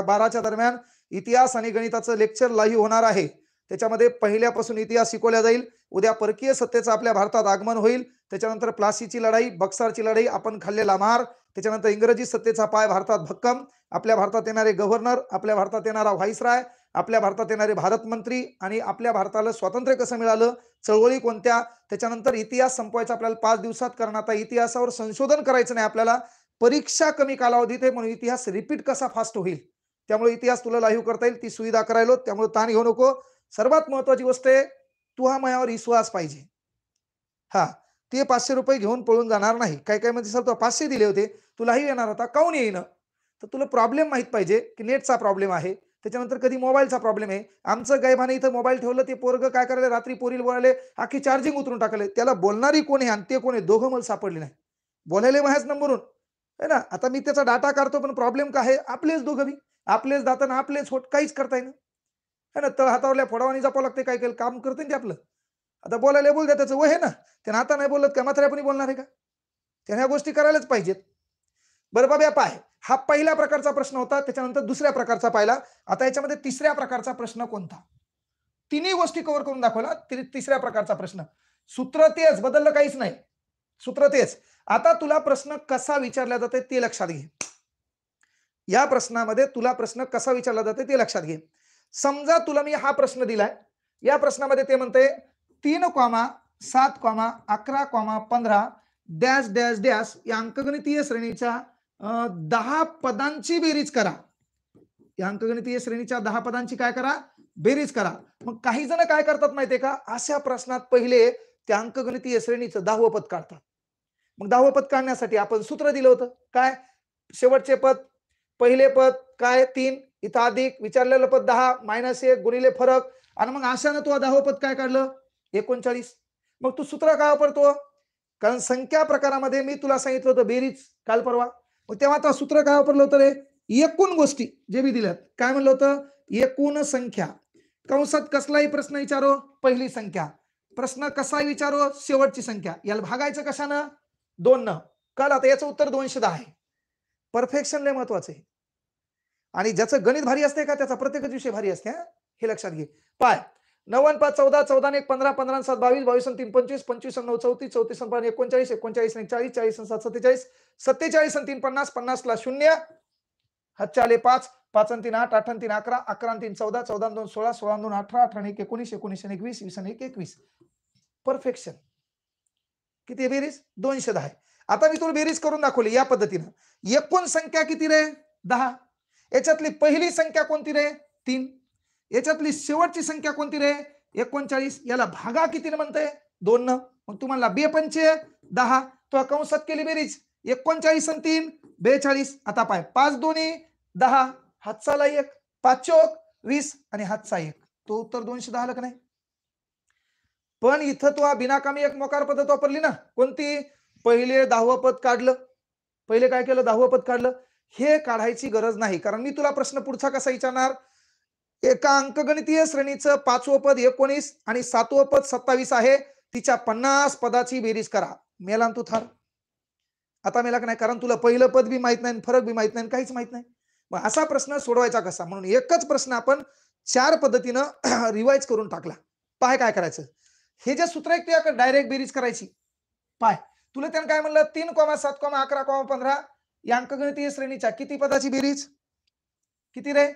बाराच्या दरम्यान इतिहास आणि गणिताचं लेक्चर लाईव्ह होणार आहे त्याच्यामध्ये पहिल्यापासून इतिहास शिकवला जाईल उद्या परकीय सत्तेचं आपल्या भारतात आगमन होईल त्याच्यानंतर प्लासीची लढाई बक्सारची लढाई आपण खाल्लेला मार त्याच्यानंतर इंग्रजी सत्तेचा पाय भारतात भक्कम आपल्या भारतात येणारे गव्हर्नर आपल्या भारतात येणारा व्हाईसराय आपल्या भारतात येणारे भारत मंत्री आणि आपल्या भारताला स्वातंत्र्य कसं मिळालं चळवळी कोणत्या त्याच्यानंतर इतिहास संपवायचा आपल्याला पाच दिवसात कारण आता इतिहासावर संशोधन करायचं नाही आपल्याला परीक्षा कमी कालावधीत आहे म्हणून इतिहास रिपीट कसा फास्ट होईल त्यामुळे इतिहास तुला लाईव्ह करता येईल ती सुविधा करायलो त्यामुळे ताण घेऊ नको सर्वात महत्वाची गोष्ट आहे तू हा मयावर विश्वास पाहिजे हा ते पाचशे रुपये घेऊन पळून जाणार नाही काही काही म्हणजे सर तुला पाचशे दिले होते तुलाही येणार होता काऊन येईन तर तुला प्रॉब्लेम माहीत पाहिजे की नेटचा प्रॉब्लेम आहे त्याच्यानंतर कधी मोबाईलचा प्रॉब्लेम आहे आमचं गायबाने इथं मोबाईल ठेवलं ते पोरग काय करायला रात्री पोरील वळाले आखी चार्जिंग उतरून टाकले त्याला बोलणारी कोण आहे आणि ते कोण आहे दोघं मला सापडले नाही बोलायला माझ्याच नंबरून आहे ना आता मी त्याचा डाटा काढतो पण प्रॉब्लेम काय आहे आपलेच दोघं मी आपलेच दाताना आपलेच होत काहीच करता येईल है ना तळ हातावरल्या फोडावानी जापावं लागते काय केलं काम करते ते आपलं आता बोलायला बोल द्या त्याचं वय आहे ना त्यानं आता नाही बोलत का पण बोलणार आहे का त्याने ह्या गोष्टी करायलाच पाहिजेत बरं बाबा आहे हा पहिल्या प्रकारचा प्रश्न होता त्याच्यानंतर दुसऱ्या प्रकारचा पाहिला आता याच्यामध्ये तिसऱ्या प्रकारचा प्रश्न कोणता तिन्ही गोष्टी कव्हर करून दाखवला तिसऱ्या प्रकारचा प्रश्न सूत्र तेच बदललं काहीच नाही सूत्र तेच आता तुला प्रश्न कसा विचारला जाते ते लक्षात घे या प्रश्नामध्ये तुला प्रश्न कसा विचारला जाते ते लक्षात घे समजा तुला मी हा प्रश्न दिलाय या प्रश्नामध्ये ते म्हणते तीन क्वामा सात क्वामा अकरा क्वामा पंधरा डॅश डॅश डॅश या अंकगणितीय श्रेणीच्या दहा पदांची बेरीज करा या अंकगणितीय श्रेणीच्या दहा पदांची काय करा बेरीज करा मग काही जण काय करतात माहितीये का अशा प्रश्नात पहिले त्या अंकगणितीय श्रेणीचं दहावं पद काढतात मग दहावं पद काढण्यासाठी आपण सूत्र दिलं होतं काय शेवटचे पद पहिले पद काय तीन इथं अधिक विचारलेलं पद दहा मायनस एक गुणिले फरक आणि मग अशानं तू दहावं पद काय काढलं एकोणचाळीस मग तू सूत्र काय वापरतो कारण संख्या प्रकारामध्ये मी तुला सांगितलं होतं बेरीज काल परवा तेव्हा आता सूत्र काय वापरलं होतं रे एकूण गोष्टी जे बी दिल्यात काय म्हणलं होतं एकूण संख्या कंसात कसलाही प्रश्न विचारो पहिली संख्या प्रश्न कसा विचारो शेवटची संख्या याला भागायचं कशानं दोन न काल आता याचं उत्तर दोनशे दहा आहे परफेक्शन लय महत्वाचं आहे आणि ज्याचं गणित भारी असते का त्याचा प्रत्येकच विषय भारी असते हे लक्षात घे पाय नव्वन्न पाच चौदा चौदा एक पंधरा पंधरा सात बावीस बावीस तीन पंचवीस पंचवीस नऊ चौतीस चौतीस पाच एकोणचाळीस एकोणचाळीस एक चाळीस चाळीस सात सत्तेचाळीस सत्तेचाळीस तीन पन्नास पन्नास ला शून्य हच्चाले पाच पाच तीन आठ आठ तीन अकरा अकरा तीन चौदा चौदा दोन सोळा सोळा दोन अठरा अठरा एक एकोणीस एकोणीस एकवीस वीस आणि एक एकवीस परफेक्शन किती बेरीज दोनशे दहा आता मी तुला बेरीज करून दाखवली या पद्धतीनं एकूण संख्या किती रे दहा याच्यातली पहिली संख्या कोणती रे तीन याच्यातली शेवटची संख्या कोणती रे एकोणचाळीस याला भागा कितीने म्हणते दोन न मग तुम्हाला बे पंचे दहा तो कंसात केली बेरीज एकोणचाळीस आणि तीन बेचाळीस आता पाय पाच दोन्ही दहा हातसाला एक पाच चोक वीस आणि हातचा एक तो उत्तर दोनशे दहा लग नाही पण इथं तो बिनाकामी एक मोकार पद्धत वापरली ना कोणती पहिले दहावं पद काढलं पहिले काय केलं दहावं पद काढलं हे काढायची गरज नाही कारण मी तुला प्रश्न पुढचा कसा विचारणार एका अंकगणितीय श्रेणीचं पाचवं पद एकोणीस आणि सातवं पद सत्तावीस आहे तिच्या पन्नास पदाची बेरीज करा मेला तू थार आता मेला नाही कारण तुला पहिलं पद बी माहित नाही फरक बी माहित नाही काहीच माहित नाही मग असा प्रश्न सोडवायचा कसा म्हणून एकच प्रश्न आपण चार पद्धतीनं रिवाइज करून टाकला पाय काय करायचं हे जे सूत्र आहे तुझ्याकडे डायरेक्ट बेरीज करायची पाय तुला त्यानं काय म्हणलं तीन कॉमा सात कॉमा अकरा कॉमा पंधरा या अंकगणितीय श्रेणीच्या किती पदाची बेरीज किती रे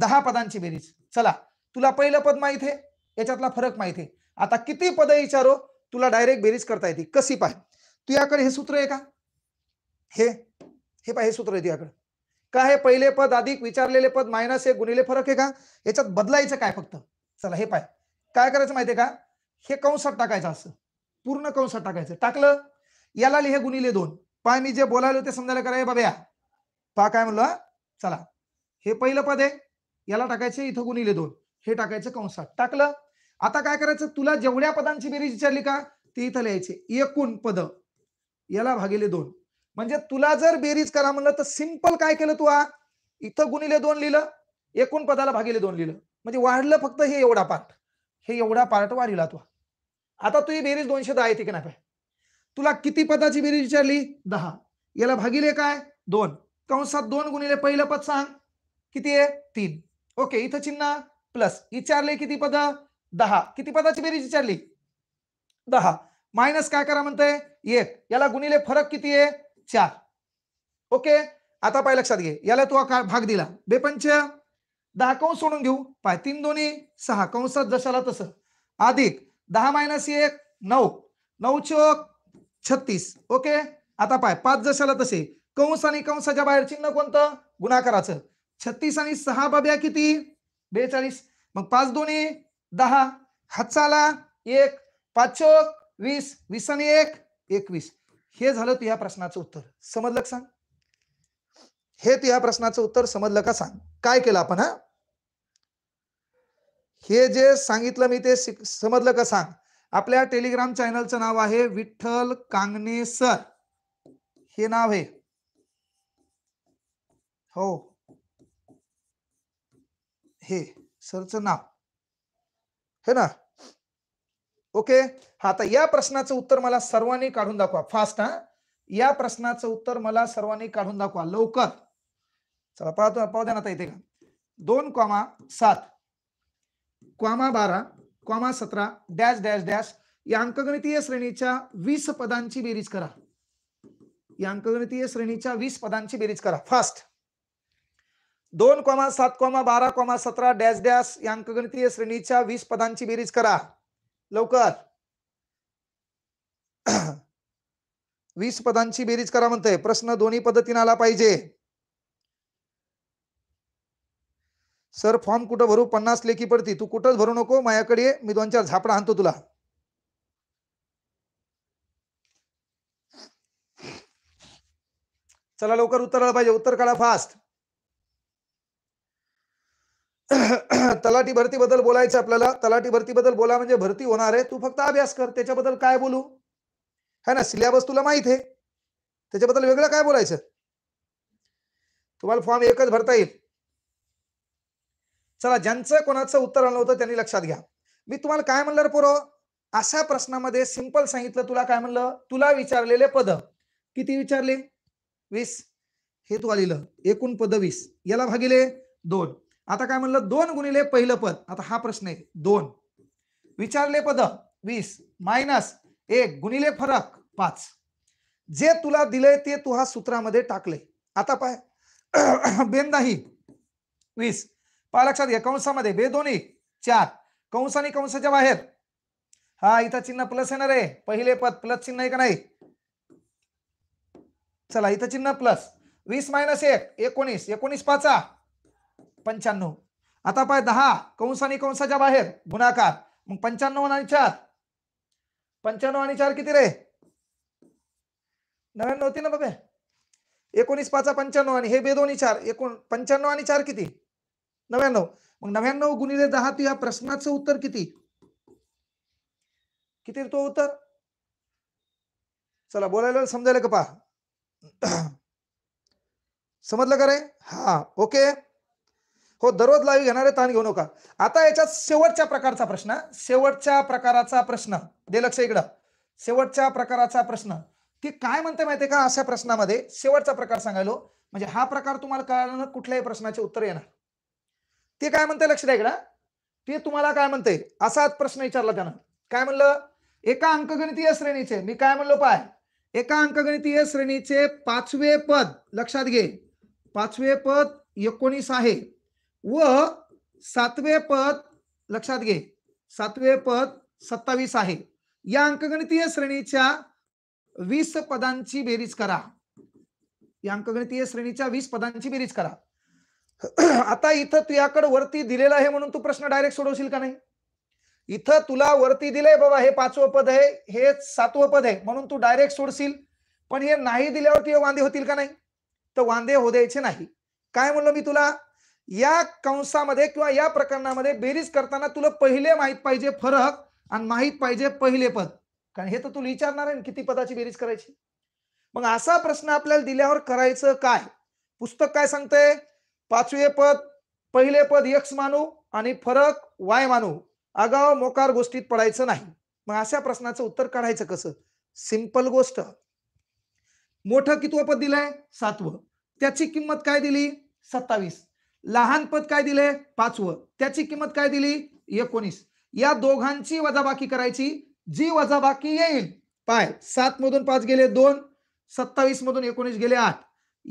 दहा पदांची बेरीज चला तुला पहिलं पद माहित आहे याच्यातला फरक माहित आहे आता किती पद विचारो तुला डायरेक्ट बेरीज करता येते कशी पाय याकडे हे सूत्र आहे का हे हे पाय हे सूत्र आहे याकडे का हे पहिले पद अधिक विचारलेले पद मायनस हे गुणिले फरक आहे का याच्यात बदलायचं काय फक्त चला हे पाय काय करायचं माहितीये का हे कंसात टाकायचं असं पूर्ण कंसात टाकायचं टाकलं याला लिहे गुणिले दोन पाय मी जे बोलायलो ते समजायला करा हे बाबा पा काय म्हणलं चला हे पहिलं पद आहे याला टाकायचं इथं गुणिले दोन हे टाकायचं कंसात टाकलं आता काय करायचं तुला जेवढ्या पदांची बेरीज विचारली का ते इथं लिहायचे एकूण पद याला भागिले दोन म्हणजे तुला जर बेरीज करा म्हणलं तर सिंपल काय केलं तू आ इथं गुणिले दोन लिहिलं एकूण पदाला भागिले दोन लिहिलं म्हणजे वाढलं फक्त हे एवढा पार्ट हे एवढा पार्ट वाढला तू आता तू ही बेरीज दोनशे दहा येते की नाही तुला किती पदाची बेरीज विचारली दहा याला भागिले काय दोन कंसात दोन गुणिले पहिलं पद सांग किती आहे तीन ओके इथं चिन्ह प्लस विचारले किती पद दहा किती पदाची बेरीज विचारली दहा मायनस काय करा म्हणतंय एक याला गुणिले फरक किती आहे चार ओके आता पाय लक्षात घे याला तू काय भाग दिला बेपंच दहा कंस सोडून घेऊ पाय तीन दोन्ही सहा कंसात जशाला तसं अधिक दहा मायनस एक नऊ नऊ चोक छत्तीस ओके आता पाय पाच जशाला तसे कंस आणि कंसाच्या बाहेर चिन्ह कोणतं गुणाकाराचं छत्तीस आणि सहा बाब्या किती बेचाळीस मग पाच दोन्ही दहा हातचाला एक पाच चोक वीस वीस आणि एक एकवीस हे झालं तू या प्रश्नाचं उत्तर समजलं का सांग हे तू या प्रश्नाचं उत्तर समजलं का सांग काय केलं आपण हा हे जे सांगितलं मी ते समजलं का सांग आपल्या टेलिग्राम चॅनलचं नाव आहे विठ्ठल कांगणे सर हे नाव आहे हो हे सरचं नाव हे ना ओके हा आता या प्रश्नाचं उत्तर मला सर्वांनी काढून दाखवा फास्ट हा या प्रश्नाचं उत्तर मला सर्वांनी काढून दाखवा लवकर चला पाहतो पाहू द्या ना इथे का दोन क्वामा सात क्वामा बारा क्वामा सतरा डॅश डॅश डॅश या अंकगणितीय श्रेणीच्या वीस पदांची बेरीज करा या अंकगणितीय श्रेणीच्या वीस पदांची बेरीज करा फास्ट दोन कॉमा सात कॉमा बारा कॉमा सतरा डॅश डॅश या अंकगणितीय श्रेणीच्या वीस पदांची बेरीज करा लवकर वीस पदांची बेरीज करा म्हणतोय प्रश्न दोन्ही पद्धतीने आला पाहिजे सर फॉर्म कुठं भरू पन्नास लेखी पडती तू कुठंच भरू नको माझ्याकडे मी दोन चार झापडा आणतो तुला चला लवकर उत्तर आलं पाहिजे उत्तर काढा फास्ट तलाठी भरतीबद्दल बोलायचं आपल्याला तलाठी भरतीबद्दल बोला म्हणजे भरती होणार आहे तू फक्त अभ्यास कर त्याच्याबद्दल काय बोलू है ना सिलेबस तुला माहित आहे त्याच्याबद्दल वेगळं काय बोलायचं तुम्हाला फॉर्म एकच भरता येईल चला ज्यांचं कोणाचं उत्तर आलं होतं त्यांनी लक्षात घ्या मी तुम्हाला काय म्हणलं पुरो अशा प्रश्नामध्ये सिंपल सांगितलं तुला काय म्हणलं तुला विचारलेले पद किती विचारले वीस हे तू आलेलं एकूण पद वीस याला भागिले दोन आता काय म्हणलं दोन गुणिले पहिलं पद आता हा प्रश्न आहे दोन विचारले पद वीस मायनस एक गुणिले फरक पाच जे तुला दिले ते तू हा सूत्रामध्ये टाकले आता पाय बेन नाही वीस पहा लक्षात घ्या कंसामध्ये बे दोन्ही चार कंस आणि कंसाच्या बाहेर हा इथं चिन्ह प्लस येणार आहे पहिले पद प्लस चिन्ह आहे का नाही चला इथं चिन्ह प्लस वीस मायनस एक एकोणीस एकोणीस पाचा पंच्याण्णव आता पाय दहा कंस आणि कंसाच्या बाहेर गुणाकार मग पंच्याण्णव आणि चार पंच्याण्णव आणि चार किती रे नव्याण्णव होती ना बाबे एकोणीस पाच पंच्याण्णव आणि हे बेदोनी चार एकोण पंच्याण्णव आणि चार किती नव्याण्णव मग नव्याण्णव गुणिले दहा तू या प्रश्नाचं उत्तर किती किती तो उत्तर चला बोलायला समजायला का पा समजलं का रे हा ओके हो दररोज लाईव्ह घेणारे ताण घेऊ नका आता याच्यात शेवटच्या प्रकारचा प्रश्न शेवटच्या प्रकाराचा प्रश्न दे लक्ष इकडं शेवटच्या प्रकाराचा प्रश्न ती काय म्हणते माहितीये का अशा प्रश्नामध्ये शेवटचा प्रकार सांगायलो म्हणजे हा प्रकार तुम्हाला ना कुठल्याही प्रश्नाचे उत्तर येणार ते काय म्हणते लक्ष द्या इकडं ते तुम्हाला काय म्हणते असा प्रश्न विचारला त्यानं काय म्हणलं एका अंकगणितीय श्रेणीचे मी काय म्हणलो पाय एका अंकगणितीय श्रेणीचे पाचवे पद लक्षात घे पाचवे पद एकोणीस आहे व सातवे पद लक्षात घे सातवे पद सत्तावीस आहे या अंकगणितीय श्रेणीच्या वीस पदांची बेरीज करा या अंकगणितीय श्रेणीच्या वीस पदांची बेरीज करा आता इथं तुझ्याकडे वरती दिलेला आहे म्हणून तू प्रश्न डायरेक्ट सोडवशील का नाही इथं तुला वरती दिलंय बाबा हे पाचवं पद आहे हे सातवं पद आहे म्हणून तू डायरेक्ट सोडशील पण हे नाही दिल्यावर दिल्यावरती वांदे होतील का नाही तर वांदे हो द्यायचे नाही काय म्हणलं मी तुला या कंसामध्ये किंवा या प्रकरणामध्ये बेरीज करताना तुला पहिले माहीत पाहिजे फरक आणि माहीत पाहिजे पहिले पद कारण हे तर तुला विचारणार आहे किती पदाची बेरीज करायची मग असा प्रश्न आपल्याला दिल्यावर करायचं काय पुस्तक काय सांगतंय पाचवे पद पहिले पद यक्ष मानू आणि फरक वाय मानू आगाव मोकार गोष्टीत पडायचं नाही मग अशा प्रश्नाचं उत्तर काढायचं कसं सिंपल गोष्ट मोठं कितवं पद दिलंय सातवं त्याची किंमत काय दिली सत्तावीस लहान पद काय दिले पाचवं त्याची किंमत काय दिली एकोणीस या दोघांची वजाबाकी करायची जी वजाबाकी येईल पाय सात मधून पाच गेले दोन सत्तावीस मधून एकोणीस गेले आठ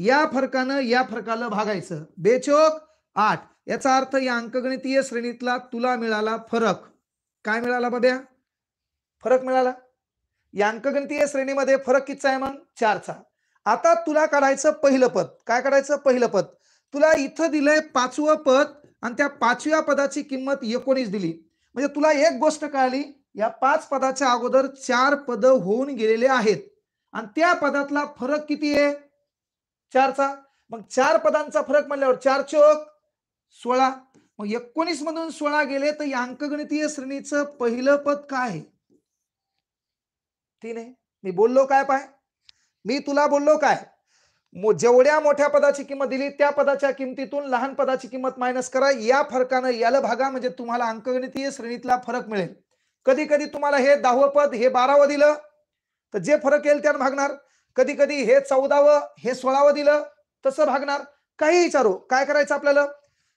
या फरकानं या फरकाला भागायचं बेचोक आठ याचा अर्थ या अंकगणितीय श्रेणीतला तुला मिळाला फरक काय मिळाला बाब्या फरक मिळाला या अंकगणितीय श्रेणीमध्ये फरक कितीचा आहे मग चारचा आता तुला काढायचं पहिलं पद काय काढायचं पहिलं पद तुला इथं दिलंय पाचवं पद आणि त्या पाचव्या पदाची किंमत एकोणीस दिली म्हणजे तुला एक गोष्ट कळाली या पाच पदाच्या अगोदर चार पद होऊन गेलेले आहेत आणि त्या पदातला फरक किती आहे चारचा मग चार पदांचा फरक म्हणल्यावर चार चोक सोळा मग एकोणीस मधून सोळा गेले तर या अंकगणितीय श्रेणीचं पहिलं पद काय आहे तीन आहे मी बोललो काय पाय मी तुला बोललो काय जेवढ्या मोठ्या पदाची किंमत दिली त्या पदाच्या किमतीतून लहान पदाची किंमत मायनस करा या फरकानं याला भागा म्हणजे तुम्हाला अंकगणितीय श्रेणीतला फरक मिळेल कधी कधी तुम्हाला हे दहावं पद हे बारावं दिलं तर जे फरक येईल त्यानं भागणार कधी कधी हे चौदावं हे सोळावं दिलं तसं भागणार काही विचारू काय करायचं आपल्याला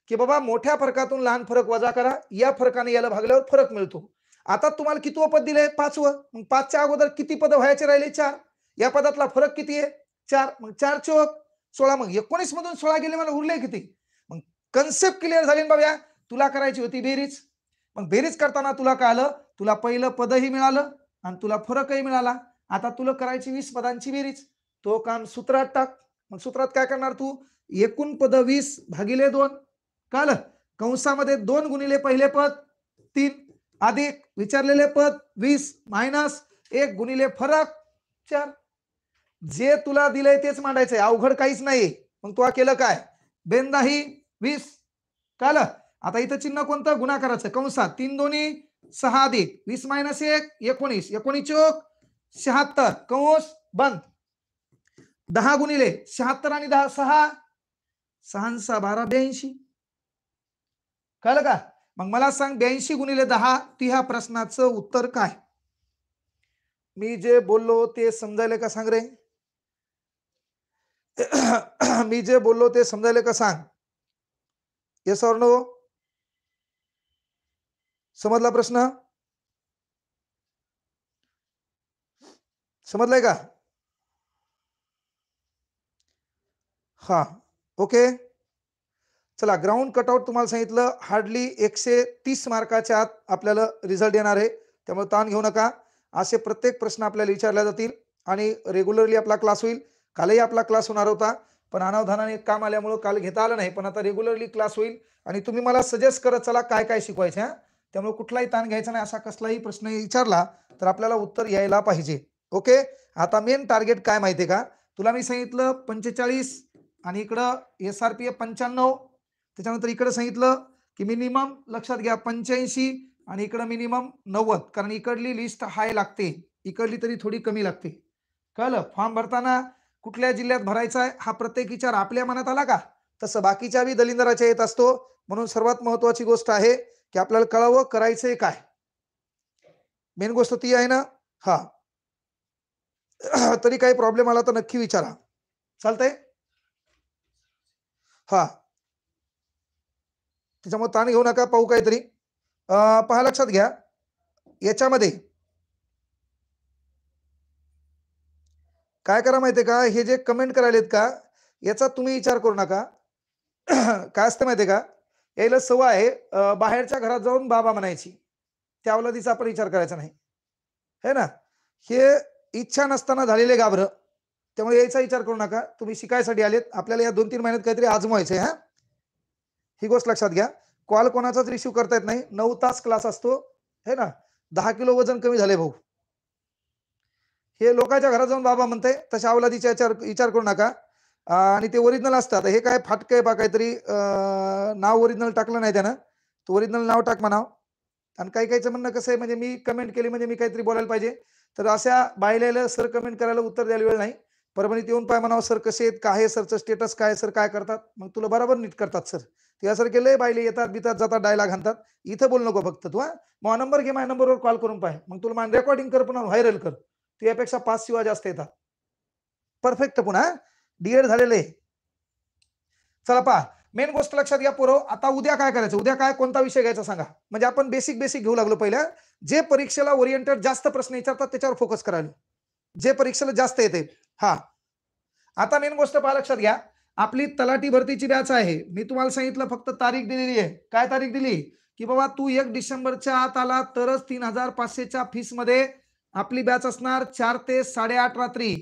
की बाबा मोठ्या फरकातून लहान फरक वजा करा या फरकाने याला भागल्यावर फरक मिळतो आता तुम्हाला कितवं पद दिलंय पाचवं मग पाचच्या अगोदर किती पद व्हायचे राहिले चार या पदातला फरक किती आहे चार मग चार चोक सोळा मग एकोणीस मधून सोळा गेले मला उरले किती मग कन्सेप्ट क्लिअर झाली बाब्या तुला करायची होती बेरीज मग बेरीज करताना तुला काय आलं तुला पहिलं पदही मिळालं आणि तुला फरकही मिळाला आता तुला करायची वीस पदांची बेरीज तो काम सूत्रात टाक मग सूत्रात काय करणार तू एकूण पद वीस भागिले दोन काल कंसामध्ये दोन गुणिले पहिले पद तीन अधिक विचारलेले पद वीस मायनस एक गुणिले फरक चार जे तुला दिलंय तेच मांडायचंय अवघड काहीच नाही मग तू केलं काय बेन वीस काल आता इथं चिन्ह कोणतं गुणाकाराचं कंसात तीन दोन्ही सहा अधिक वीस मायनस एक एकोणीस एकोणीस चोक शहात्तर कंस बंद दहा गुणिले शहात्तर आणि दहा सहा सहा बारा ब्याऐंशी कळलं का मग मला सांग ब्याऐंशी गुणिले दहा ती ह्या प्रश्नाचं उत्तर काय मी जे बोललो ते समजायला का सांग रे मी जे बोललो ते समजायला का सांग येस और नो समजला प्रश्न समजलाय का हा ओके चला ग्राउंड कटआउट तुम्हाला सांगितलं हार्डली एकशे तीस मार्काच्या आत आपल्याला रिझल्ट येणार आहे त्यामुळे ताण घेऊ नका असे प्रत्येक प्रश्न आपल्याला विचारले जातील आणि रेग्युलरली आपला क्लास होईल कालही आपला क्लास होणार होता पण अनावधानाने काम आल्यामुळं काल घेता आलं नाही पण आता रेग्युलरली क्लास होईल आणि तुम्ही मला सजेस्ट करत चला काय काय शिकवायचं त्यामुळे कुठलाही ताण घ्यायचा नाही असा कसलाही प्रश्न विचारला तर आपल्याला उत्तर यायला पाहिजे ओके आता मेन टार्गेट काय माहिती आहे का तुला मी सांगितलं पंचेचाळीस आणि इकडं एस आर पी ए पंच्याण्णव त्याच्यानंतर इकडं सांगितलं की मिनिमम लक्षात घ्या पंच्याऐंशी आणि इकडं मिनिमम नव्वद कारण इकडली लिस्ट हाय लागते इकडली तरी थोडी कमी लागते कळलं फॉर्म भरताना कुठल्या जिल्ह्यात भरायचा आहे हा प्रत्येक विचार आपल्या मनात आला का तसं बाकीच्या बी दलिंदराच्या येत असतो म्हणून सर्वात महत्वाची गोष्ट आहे की आपल्याला कळावं करायचंय काय मेन गोष्ट ती आहे ना हा तरी काही प्रॉब्लेम आला तर नक्की विचारा चालतंय हा त्याच्यामुळे ताण घेऊ नका पाहू काहीतरी पहा लक्षात घ्या याच्यामध्ये काय करा माहिती आहे का हे जे कमेंट करायलेत का याचा तुम्ही विचार करू नका काय असतं माहिती आहे का यायला सवय आहे बाहेरच्या घरात जाऊन बाबा म्हणायची त्या अवलादीचा आपण विचार करायचा नाही है ना हे इच्छा नसताना झालेले गाभर त्यामुळे यायचा विचार करू नका तुम्ही शिकायसाठी आलेत आपल्याला या दोन तीन महिन्यात काहीतरी आजमवायचं आहे हा ही गोष्ट लक्षात घ्या कॉल कोणाचाच रिसिव्ह करता येत नाही नऊ तास क्लास असतो है ना दहा किलो वजन कमी झाले भाऊ हे लोकांच्या घरात जाऊन बाबा म्हणते तशा अवलादीचा विचार विचार करू नका आणि ते ओरिजिनल असतात हे काय फाटक आहे बा काहीतरी नाव ओरिजिनल टाकलं नाही त्यानं तू ओरिजिनल नाव टाक म्हणाव आणि काही काहीचं म्हणणं कसं आहे म्हणजे मी कमेंट केली म्हणजे मी काहीतरी बोलायला पाहिजे तर अशा बायलेलं सर कमेंट करायला उत्तर द्यायला वेळ नाही परभणीत येऊन पाय म्हणावं सर कसे आहेत काय सरचं स्टेटस काय सर काय करतात मग तुला बरोबर नीट करतात सर ते सर केलं बायले येतात बितात जातात डायला घालतात इथं बोल नको फक्त तू हा मग नंबर घे माझ्या नंबरवर कॉल करून पाय मग तुला रेकॉर्डिंग कर पण व्हायरल कर त्यापेक्षा पाच शिवा जास्त येतात परफेक्ट पुन्हा डिएड झालेले चला पहा मेन गोष्ट लक्षात घ्या पोरं आता उद्या काय करायचं उद्या काय कोणता विषय घ्यायचा सांगा म्हणजे आपण बेसिक बेसिक घेऊ लागलो पहिल्या जे परीक्षेला ओरिएंटेड जास्त प्रश्न विचारतात त्याच्यावर फोकस करायला जे परीक्षेला जास्त येते हा आता मेन गोष्ट पहा लक्षात घ्या आपली तलाठी भरतीची बॅच आहे मी तुम्हाला सांगितलं फक्त तारीख दिलेली आहे काय तारीख दिली की बाबा तू एक डिसेंबरच्या आत आला तरच तीन हजार पाचशेच्या मध्ये आपली बॅच असणार चार ते साडेआठ रात्री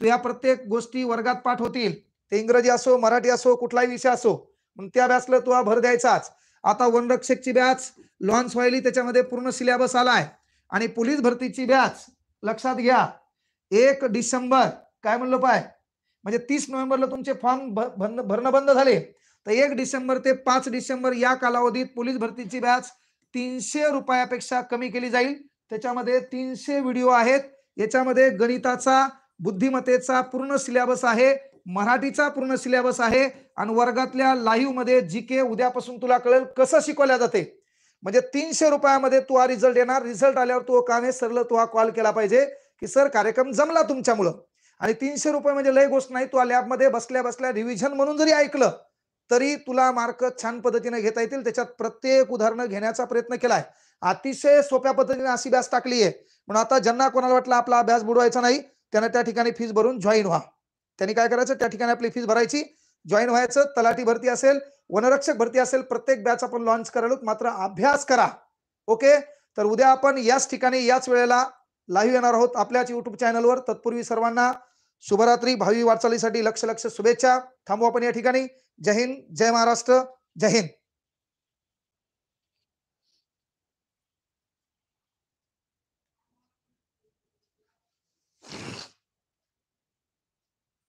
तू प्रत्येक गोष्टी वर्गात पाठ होतील ते इंग्रजी असो मराठी असो कुठलाही विषय असो मग त्या बॅचला तुला भर द्यायचाच आता वनरक्षकची बॅच लॉन्च व्हायली त्याच्यामध्ये पूर्ण सिलेबस आलाय आणि पोलीस भरतीची बॅच लक्षात घ्या एक डिसेंबर काय म्हणलो पाय म्हणजे तीस नोव्हेंबरला तुमचे फॉर्म भरणं बंद झाले तर एक डिसेंबर ते पाच डिसेंबर या कालावधीत पोलीस भरतीची बॅच तीनशे रुपयापेक्षा कमी केली जाईल त्याच्यामध्ये तीनशे व्हिडिओ आहेत याच्यामध्ये गणिताचा बुद्धिमत्तेचा पूर्ण सिलेबस आहे मराठीचा पूर्ण सिलेबस आहे आणि वर्गातल्या लाईव्ह मध्ये जी के उद्यापासून तुला कळेल कसं शिकवल्या जाते म्हणजे तीनशे रुपयामध्ये तू हा रिझल्ट येणार रिझल्ट आल्यावर तू काने सरळ तू हा कॉल केला पाहिजे की सर कार्यक्रम जमला तुमच्यामुळं आणि तीनशे रुपये म्हणजे लय गोष्ट नाही तू लॅबमध्ये बसल्या बसल्या रिव्हिजन म्हणून जरी ऐकलं तरी तुला मार्क छान पद्धतीने घेता येतील त्याच्यात प्रत्येक उदाहरणं घेण्याचा प्रयत्न केलाय अतिशय सोप्या पद्धतीने अशी बॅच टाकली आहे म्हणून आता ज्यांना कोणाला वाटलं आपला अभ्यास बुडवायचा नाही त्यांना त्या ठिकाणी फीस भरून जॉईन व्हा त्यांनी काय करायचं त्या ठिकाणी आपली फीस भरायची जॉईन व्हायचं तलाठी भरती असेल वनरक्षक भरती असेल प्रत्येक बॅच आपण लॉन्च करायलो मात्र अभ्यास करा ओके तर उद्या आपण याच ठिकाणी याच वेळेला लाईव्ह येणार आहोत आपल्याच युट्यूब चॅनलवर तत्पूर्वी सर्वांना शुभरात्री भावी वाटचालीसाठी लक्ष लक्ष शुभेच्छा थांबू आपण या ठिकाणी जय हिंद जय महाराष्ट्र जय हिंद